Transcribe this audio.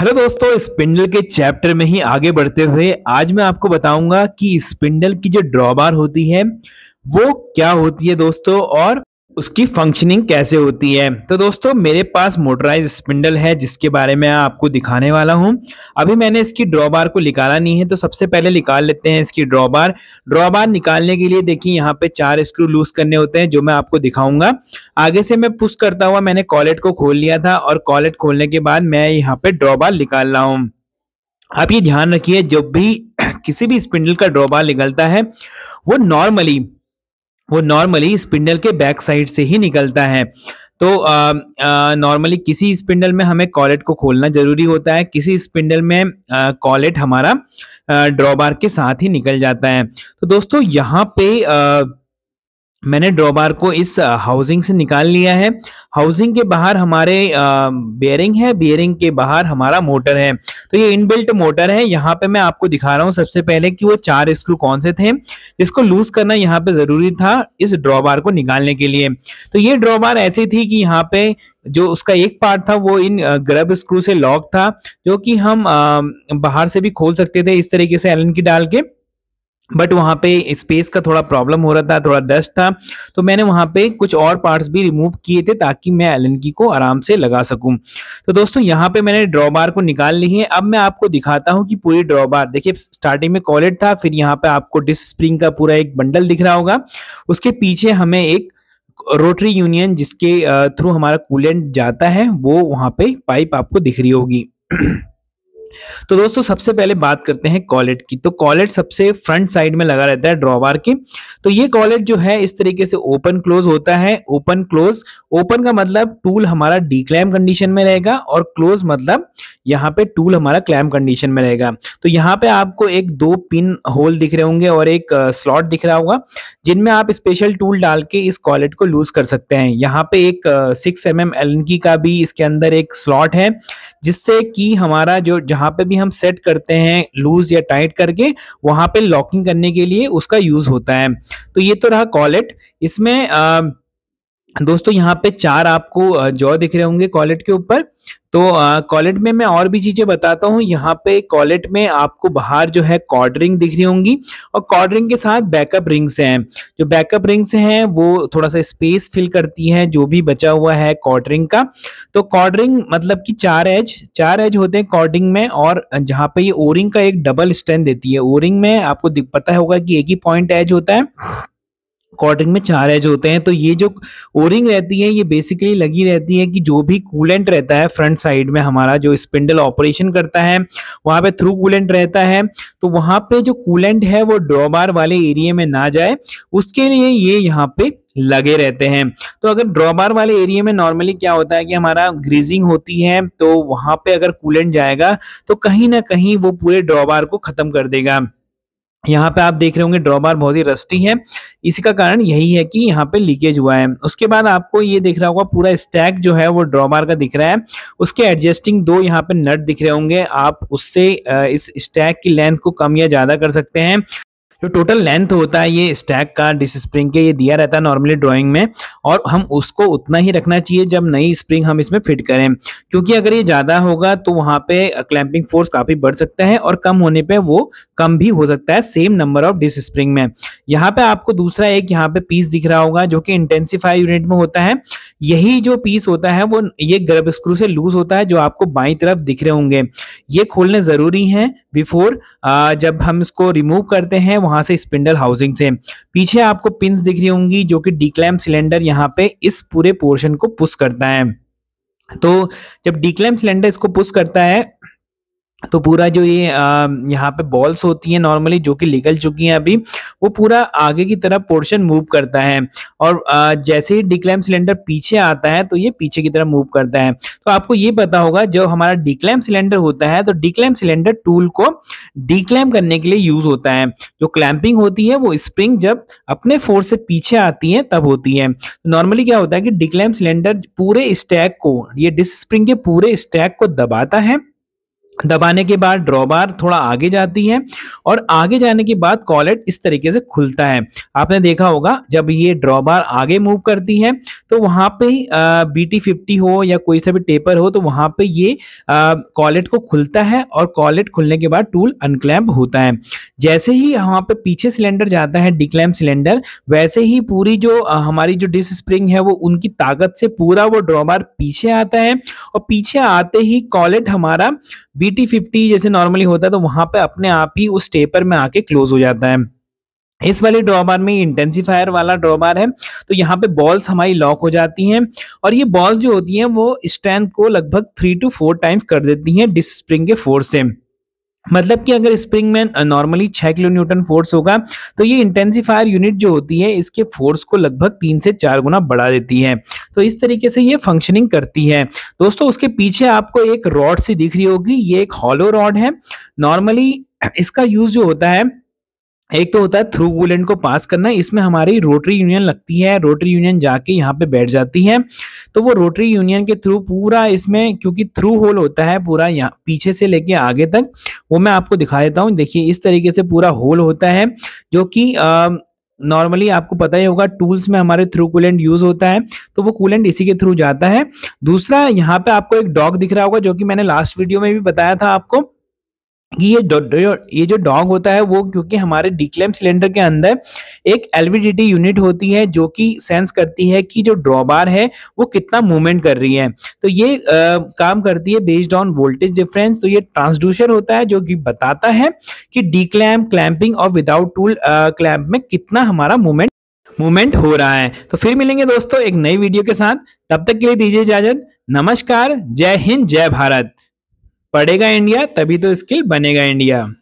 hello दोस्तों spindle के chapter में ही आगे बढ़ते हुए आज मैं आपको बताऊंगा कि स्पिंडल की जो ड्रॉबार होती है वो क्या होती है दोस्तों और उसकी फंक्शनिंग कैसे होती है तो दोस्तों मेरे पास मोटराइज स्पिंडल है जिसके बारे में आपको दिखाने वाला हूं अभी मैंने इसकी ड्रॉबार को निकाला नहीं है तो सबसे पहले निकाल लेते हैं इसकी ड्रॉबार ड्रॉबार निकालने के लिए देखिए यहाँ पे चार स्क्रू लूज करने होते हैं जो मैं आपको दिखाऊंगा आगे से मैं पुश करता हुआ मैंने कॉलेट को खोल लिया था और कॉलेट खोलने के बाद मैं यहाँ पे ड्रॉबार निकाल रहा हूँ आप ये ध्यान रखिए जब भी किसी भी स्पिंडल का ड्रॉबार निकलता है वो नॉर्मली वो नॉर्मली स्पिंडल के बैक साइड से ही निकलता है तो नॉर्मली किसी स्पिंडल में हमें कॉलेट को खोलना जरूरी होता है किसी स्पिंडल में कॉलेट हमारा ड्रॉबार के साथ ही निकल जाता है तो दोस्तों यहाँ पे आ, मैंने ड्रॉबार को इस हाउसिंग से निकाल लिया है हाउसिंग के बाहर हमारे बेयरिंग है बेयरिंग के बाहर हमारा मोटर है तो ये इनबिल्ट मोटर है यहाँ पे मैं आपको दिखा रहा हूँ सबसे पहले कि वो चार स्क्रू कौन से थे जिसको लूज करना यहाँ पे जरूरी था इस ड्रॉबार को निकालने के लिए तो ये ड्रॉबार ऐसी थी कि यहाँ पे जो उसका एक पार्ट था वो इन ग्रब स्क्रू से लॉक था जो कि हम बाहर से भी खोल सकते थे इस तरीके से एलन की डाल के बट वहाँ पे स्पेस का थोड़ा प्रॉब्लम हो रहा था थोड़ा डस्ट था तो मैंने वहाँ पे कुछ और पार्ट्स भी रिमूव किए थे ताकि मैं एलन की को आराम से लगा सकूं तो दोस्तों यहाँ पे मैंने ड्रॉ बार को निकाल ली है अब मैं आपको दिखाता हूँ कि पूरी ड्रॉ बार देखिए स्टार्टिंग में कॉलेट था फिर यहाँ पे आपको डिस्क स्प्रिंग का पूरा एक बंडल दिख रहा होगा उसके पीछे हमें एक रोटरी यूनियन जिसके थ्रू हमारा कूलेंट जाता है वो वहाँ पे पाइप आपको दिख रही होगी तो दोस्तों सबसे पहले बात करते हैं कॉलेट की तो कॉलेट सबसे फ्रंट साइड में लगा रहता है ड्रॉबार के तो ये कॉलेट जो है इस तरीके से ओपन क्लोज होता है ओपन क्लोज ओपन का मतलब टूल हमारा डी क्लैम कंडीशन में रहेगा और क्लोज मतलब यहाँ पे टूल हमारा क्लैम कंडीशन में रहेगा तो यहाँ पे आपको एक दो पिन होल दिख रहे होंगे और एक स्लॉट दिख रहा होगा जिनमें आप स्पेशल टूल डाल के इस कॉलेट को लूज कर सकते हैं यहाँ पे एक सिक्स एम एम एल की का भी इसके अंदर एक स्लॉट है जिससे कि हमारा जो जहां पे भी हम सेट करते हैं लूज या टाइट करके वहां पे लॉकिंग करने के लिए उसका यूज होता है तो ये तो रहा कॉलेट इसमें आ, दोस्तों यहाँ पे चार आपको जॉ दिख रहे होंगे कॉलेट के ऊपर तो कॉलेट में मैं और भी चीजें बताता हूँ यहाँ पे कॉलेट में आपको बाहर जो है कॉर्ड रिंग दिख रही होंगी और कॉर्ड रिंग के साथ बैकअप रिंग्स हैं जो बैकअप रिंग्स हैं वो थोड़ा सा स्पेस फिल करती हैं जो भी बचा हुआ है कॉर्ड रिंग का तो कॉर्ड रिंग मतलब कि चार एज चार एज होते हैं कॉर्डिंग में और जहाँ पे ये ओरिंग का एक डबल स्टैंड देती है ओरिंग में आपको पता होगा कि एक ही पॉइंट एज होता है कॉटन में चार एज होते हैं तो ये जो ओरिंग रहती है ये बेसिकली लगी रहती है कि जो भी कूलेंट रहता है फ्रंट साइड में हमारा जो स्पिंडल ऑपरेशन करता है वहाँ पे थ्रू कूलेंट रहता है तो वहां पे जो कूलेंट है वो ड्रॉबार वाले एरिया में ना जाए उसके लिए ये यहाँ पे लगे रहते हैं तो अगर ड्रॉबार वाले एरिया में नॉर्मली क्या होता है कि हमारा ग्रीजिंग होती है तो वहां पे अगर कूलेंट जाएगा तो कहीं ना कहीं वो पूरे ड्रॉबार को खत्म कर देगा यहाँ पे आप देख रहे होंगे ड्रॉबार बहुत ही रस्टी है इसी का कारण यही है कि यहाँ पे लीकेज हुआ है उसके बाद आपको ये दिख रहा होगा पूरा स्टैक जो है वो ड्रॉबार का दिख रहा है उसके एडजस्टिंग दो यहाँ पे नट दिख रहे होंगे आप उससे इस स्टैक की लेंथ को कम या ज्यादा कर सकते हैं जो टोटल लेंथ होता है ये स्टैक का डिस स्प्रिंग के ये दिया रहता है नॉर्मली ड्राइंग में और हम उसको उतना ही रखना चाहिए जब नई स्प्रिंग हम इसमें फिट करें क्योंकि अगर ये ज़्यादा होगा तो वहाँ पे क्लैम्पिंग फोर्स काफ़ी बढ़ सकता है और कम होने पर वो कम भी हो सकता है same number of disc spring में यहाँ पे आपको दूसरा एक यहाँ पे पीस दिख रहा होगा जो कि इंटेंसीफाई यूनिट में होता है यही जो पीस होता है वो ये गर्भ स्क्रू से लूज होता है जो आपको बाई तरफ दिख रहे होंगे ये खोलने जरूरी है बिफोर जब हम इसको रिमूव करते हैं वहां से स्पिंडल हाउसिंग से पीछे आपको पिंस दिख रही होंगी जो कि डिक्लैम सिलेंडर यहाँ पे इस पूरे पोर्शन को पुश करता है तो जब डिक्लैम सिलेंडर इसको पुश करता है तो पूरा जो ये यहाँ पे बॉल्स होती हैं नॉर्मली जो कि निकल चुकी हैं अभी वो पूरा आगे की तरफ पोर्शन मूव करता है और आ, जैसे ही डिक्लैम सिलेंडर पीछे आता है तो ये पीछे की तरफ मूव करता है तो आपको ये पता होगा जब हमारा डिक्लैम सिलेंडर होता है तो डिक्लैम सिलेंडर टूल को डिक्लैम करने के लिए यूज होता है जो क्लैंपिंग होती है वो स्प्रिंग जब अपने फोर्स से पीछे आती है तब होती है नॉर्मली क्या होता है कि डिक्लैम सिलेंडर पूरे स्टैक को ये डिस स्प्रिंग के पूरे स्टैक को दबाता है दबाने के बाद ड्रॉबार थोड़ा आगे जाती है और आगे जाने के बाद कॉलेट इस तरीके से खुलता है आपने देखा होगा जब ये ड्रॉबार आगे मूव करती है तो वहां पे बी टी फिफ्टी हो या कोई सा भी टेपर हो तो वहां पे ये कॉलेट को खुलता है और कॉलेट खुलने के बाद टूल अनक्लैम्प होता है जैसे ही वहां पे पीछे सिलेंडर जाता है डिक्लैम्प सिलेंडर वैसे ही पूरी जो हमारी जो डिस स्प्रिंग है वो उनकी ताकत से पूरा वो ड्रॉबार पीछे आता है और पीछे आते ही कॉलेट हमारा बी एटी फिफ्टी जैसे नॉर्मली होता है तो वहां पे अपने आप ही उस टेपर में आके क्लोज हो जाता है इस वाले ड्रॉबार में इंटेंसिफायर वाला ड्रॉबार है तो यहाँ पे बॉल्स हमारी लॉक हो जाती हैं और ये बॉल्स जो होती हैं वो स्ट्रेंथ को लगभग थ्री टू फोर टाइम्स कर देती हैं डिस स्प्रिंग के फोर्स से मतलब कि अगर स्प्रिंग में नॉर्मली छह किलो न्यूटन फोर्स होगा तो ये इंटेंसिफायर यूनिट जो होती है इसके फोर्स को लगभग तीन से चार गुना बढ़ा देती है तो इस तरीके से ये फंक्शनिंग करती है दोस्तों उसके पीछे आपको एक रॉड सी दिख रही होगी ये एक हॉलो रॉड है नॉर्मली इसका यूज जो होता है एक तो होता है थ्रू कूलेंट को पास करना इसमें हमारी रोटरी यूनियन लगती है रोटरी यूनियन जाके यहाँ पे बैठ जाती है तो वो रोटरी यूनियन के थ्रू पूरा इसमें क्योंकि थ्रू होल होता है पूरा यहाँ पीछे से लेके आगे तक वो मैं आपको दिखा देता हूँ देखिए इस तरीके से पूरा होल होता है जो कि नॉर्मली आपको पता ही होगा टूल्स में हमारे थ्रू कूलेंट यूज होता है तो वो कूलेंट इसी के थ्रू जाता है दूसरा यहाँ पे आपको एक डॉग दिख रहा होगा जो कि मैंने लास्ट वीडियो में भी बताया था आपको कि ये दो, दो, ये जो डॉग होता है वो क्योंकि हमारे डिक्लेम सिलेंडर के अंदर एक एलवीडीटी यूनिट होती है जो कि सेंस करती है कि जो ड्रॉबार है वो कितना मूवमेंट कर रही है तो ये आ, काम करती है बेस्ड ऑन वोल्टेज डिफरेंस तो ये ट्रांसड्यूसर होता है जो कि बताता है कि डी क्लैम्प क्लैम्पिंग और विदाउट टूल क्लैम्प में कितना हमारा मूवमेंट मूवमेंट हो रहा है तो फिर मिलेंगे दोस्तों एक नई वीडियो के साथ तब तक के लिए दीजिए इजाजत नमस्कार जय हिंद जय भारत पढ़ेगा इंडिया तभी तो स्किल बनेगा इंडिया